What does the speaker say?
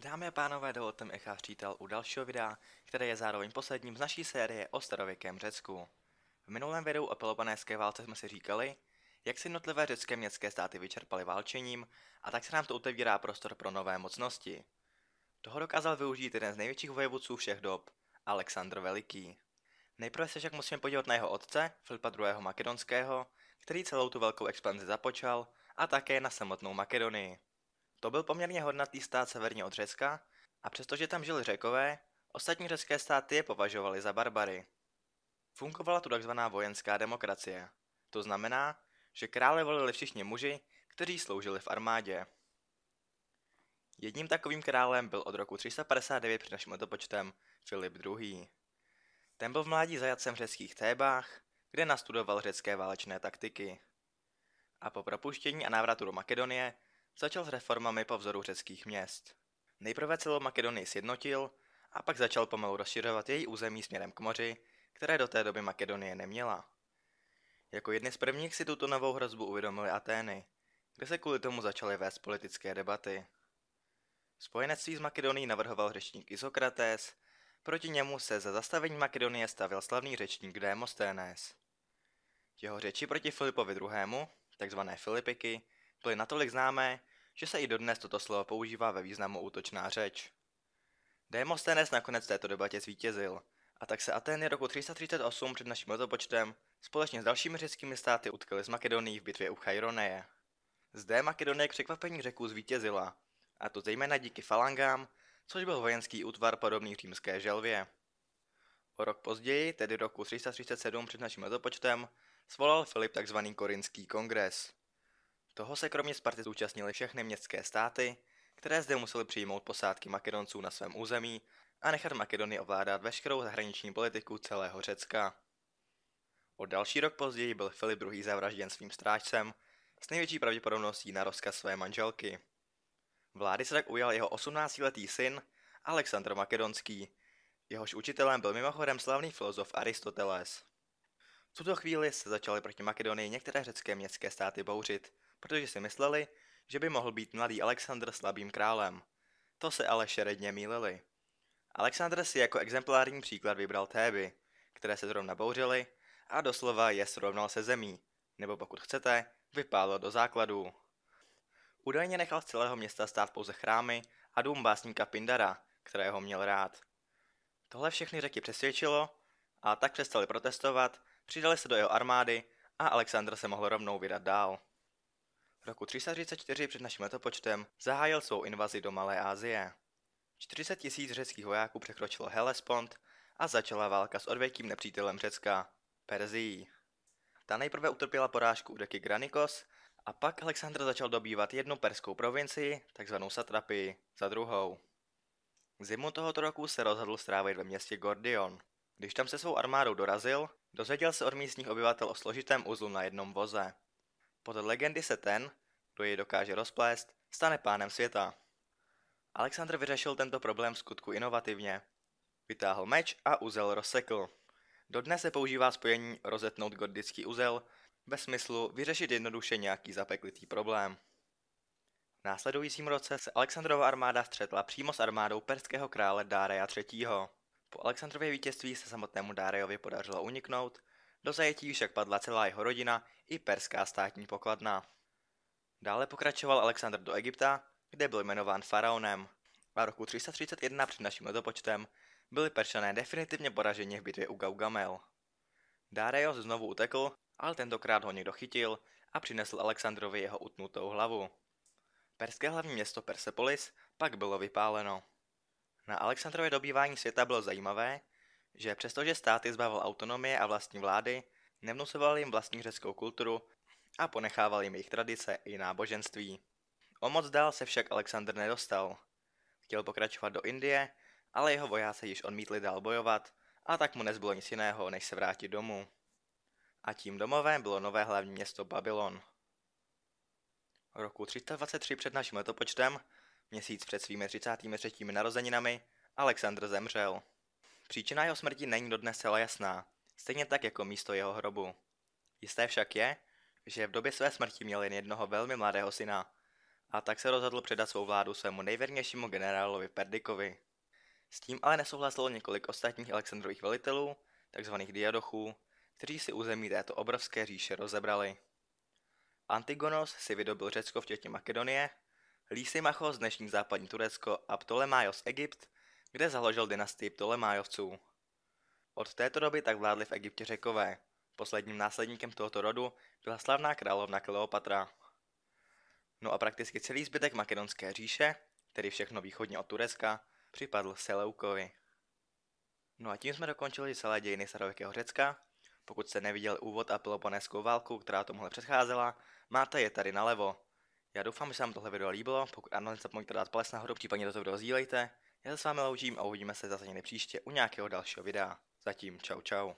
Dámy a pánové, dovolte mi Echa přítel u dalšího videa, které je zároveň posledním z naší série o starověkém Řecku. V minulém videu o Peloponéské válce jsme si říkali, jak si jednotlivé řecké městské státy vyčerpaly válčením a tak se nám to otevírá prostor pro nové mocnosti. Toho dokázal využít jeden z největších vojevůdců všech dob, Alexandr Veliký. Nejprve se však musíme podívat na jeho otce, Filipa II. Makedonského, který celou tu velkou expanzi započal, a také na samotnou Makedonii. To byl poměrně hodnatý stát severně od Řecka a přestože tam žili Řekové, ostatní řecké státy je považovaly za barbary. Fungovala tu takzvaná vojenská demokracie. To znamená, že krále volili všichni muži, kteří sloužili v armádě. Jedním takovým králem byl od roku 359 před naším letopočtem Filip II. Ten byl v mládí zajatcem v řeckých Tébách, kde nastudoval řecké válečné taktiky. A po propuštění a návratu do Makedonie Začal s reformami po vzoru řeckých měst. Nejprve celou Makedonii sjednotil a pak začal pomalu rozšiřovat její území směrem k moři, které do té doby Makedonie neměla. Jako jedny z prvních si tuto novou hrozbu uvědomily Atény, kde se kvůli tomu začaly vést politické debaty. Spojenectví s Makedonií navrhoval řečník Isokrates, proti němu se za zastavení Makedonie stavil slavný řečník Demosthenes. Jeho řeči proti Filipovi II., takzvané Filipiky, byly natolik známé, že se i dodnes toto slovo používá ve významu útočná řeč. Demosthenes nakonec v této debatě zvítězil, a tak se Atény roku 338 před naším letopočtem společně s dalšími řeckými státy utkali s Makedonií v bitvě u Chaironeje. Zde Makedonie překvapení řeků zvítězila, a to zejména díky falangám, což byl vojenský útvar podobný římské želvě. O rok později, tedy roku 337 před naším letopočtem, svolal Filip tzv. Korinský kongres. Toho se kromě Sparty zúčastnili všechny městské státy, které zde museli přijmout posádky Makedonců na svém území a nechat Makedony ovládat veškerou zahraniční politiku celého Řecka. O další rok později byl Filip II. zavražděn svým strážcem s největší pravděpodobností na rozkaz své manželky. Vlády se tak ujal jeho 18-letý syn Alexandr Makedonský, jehož učitelem byl mimochodem slavný filozof Aristoteles tuto chvíli se začaly proti Makedonii některé řecké městské státy bouřit, protože si mysleli, že by mohl být mladý Alexandr slabým králem. To se ale šeredně mýlili. Alexandr si jako exemplární příklad vybral Téby, které se zrovna bouřily a doslova je srovnal se zemí, nebo pokud chcete, vypálil do základů. Údajně nechal z celého města stát pouze chrámy a dům básníka Pindara, kterého měl rád. Tohle všechny řeky přesvědčilo a tak přestali protestovat Přidali se do jeho armády a Alexandr se mohl rovnou vydat dál. V roku 334 před naším letopočtem zahájil svou invazi do Malé Asie. 40 tisíc řeckých vojáků překročilo Hellespont a začala válka s odvěkým nepřítelem Řecka, Perzií. Ta nejprve utrpěla porážku u deky Granikos a pak Alexandr začal dobývat jednu perskou provincii, takzvanou Satrapii, za druhou. Zimu tohoto roku se rozhodl strávit ve městě Gordion, když tam se svou armádou dorazil, dozvěděl se od místních obyvatel o složitém uzlu na jednom voze. Podle legendy se ten, kdo jej dokáže rozplést, stane pánem světa. Alexandr vyřešil tento problém v skutku inovativně. Vytáhl meč a uzel rozsekl. Dodnes se používá spojení rozetnout gordický uzel ve smyslu vyřešit jednoduše nějaký zapeklitý problém. V následujícím roce se Alexandrova armáda střetla přímo s armádou perského krále Dáreja III. Po Alexandrově vítězství se samotnému Dáriovi podařilo uniknout, do zajetí však padla celá jeho rodina i perská státní pokladna. Dále pokračoval Alexandr do Egypta, kde byl jmenován faraonem. A roku 331 před naším letopočtem byli Peršané definitivně poraženi v bitvě u Gaugamel. Dárejo znovu utekl, ale tentokrát ho někdo chytil a přinesl Alexandrovi jeho utnutou hlavu. Perské hlavní město Persepolis pak bylo vypáleno. Na Alexandrově dobývání světa bylo zajímavé, že přestože státy zbavil autonomie a vlastní vlády, nevnusoval jim vlastní řeckou kulturu a ponechával jim jejich tradice i náboženství. O moc dál se však Alexandr nedostal. Chtěl pokračovat do Indie, ale jeho vojáci již odmítli dál bojovat a tak mu nezbylo nic jiného, než se vrátit domů. A tím domovem bylo nové hlavní město Babylon. V roku 323 před naším letopočtem Měsíc před svými 33. narozeninami Alexandr zemřel. Příčina jeho smrti není dodnes celá jasná, stejně tak jako místo jeho hrobu. Jisté však je, že v době své smrti měl jen jednoho velmi mladého syna, a tak se rozhodl předat svou vládu svému nejvěrnějšímu generálovi Perdikovi. S tím ale nesouhlasilo několik ostatních Alexandrových velitelů, takzvaných diadochů, kteří si území této obrovské říše rozebrali. Antigonos si vydobil Řecko včetně Makedonie Lýsimachos dnešní západní Turecko a Ptolemaios Egypt, kde založil dynastii ptolemajovců. Od této doby tak vládli v Egyptě řekové. Posledním následníkem tohoto rodu byla slavná královna Kleopatra. No a prakticky celý zbytek makedonské říše, tedy všechno východně od Turecka, připadl Seleukovi. No a tím jsme dokončili celé dějiny starověkého Řecka. Pokud jste neviděl úvod a Peloponeskou válku, která tomuhle předcházela, máte je tady nalevo. Já doufám, že se vám tohle video líbilo, pokud ano, nezapomeňte dát palec nahoru, případně do toho video sdílejte. Já se s vámi loučím a uvidíme se zase někdy příště u nějakého dalšího videa. Zatím čau čau.